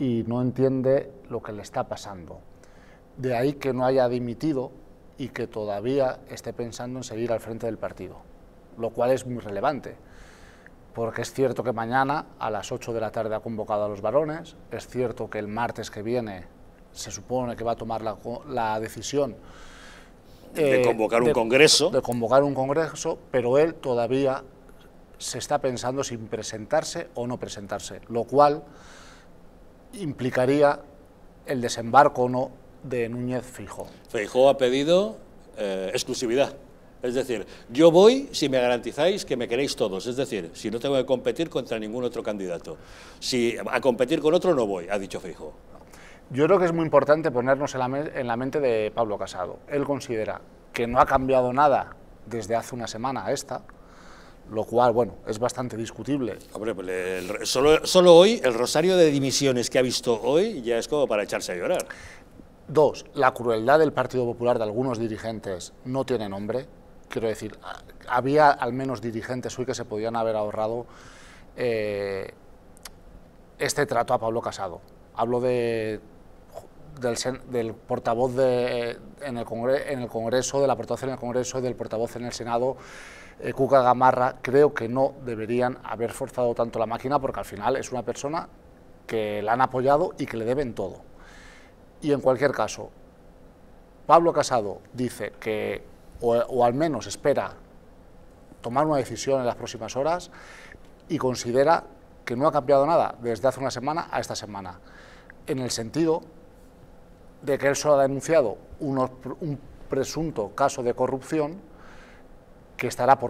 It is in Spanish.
y no entiende lo que le está pasando. De ahí que no haya dimitido y que todavía esté pensando en seguir al frente del partido, lo cual es muy relevante, porque es cierto que mañana a las 8 de la tarde ha convocado a los varones, es cierto que el martes que viene se supone que va a tomar la, decisión de convocar un eh, congreso. De convocar un congreso, pero él todavía se está pensando sin presentarse o no presentarse, lo cual implicaría el desembarco o no de Núñez Fijo. Fijo ha pedido eh, exclusividad. Es decir, yo voy si me garantizáis que me queréis todos. Es decir, si no tengo que competir contra ningún otro candidato. Si a competir con otro no voy, ha dicho fijo Yo creo que es muy importante ponernos en la, en la, mente de Pablo Casado. Él considera que no ha cambiado nada desde hace una semana a esta, lo cual, bueno, es bastante discutible. Hombre, pues, solo, solo hoy el rosario de dimisiones que ha visto hoy ya es como para echarse a llorar. Dos, la crueldad del Partido Popular de algunos dirigentes no tiene nombre. Quiero decir, había al menos dirigentes hoy que se podían haber ahorrado eh, este trato a Pablo Casado. Hablo de del, portavoz de, eh, en, el en el Congreso, de la portavoz en el Congreso y del portavoz en el Senado, eh, Cuca Gamarra, creo que no deberían haber forzado tanto la máquina porque al final es una persona que la han apoyado y que le deben todo. Y en cualquier caso, Pablo Casado dice que, o al menos espera tomar una decisión en las próximas horas y considera que no ha cambiado nada desde hace una semana a esta semana, en el sentido de que él solo ha denunciado un presunto caso de corrupción que estará por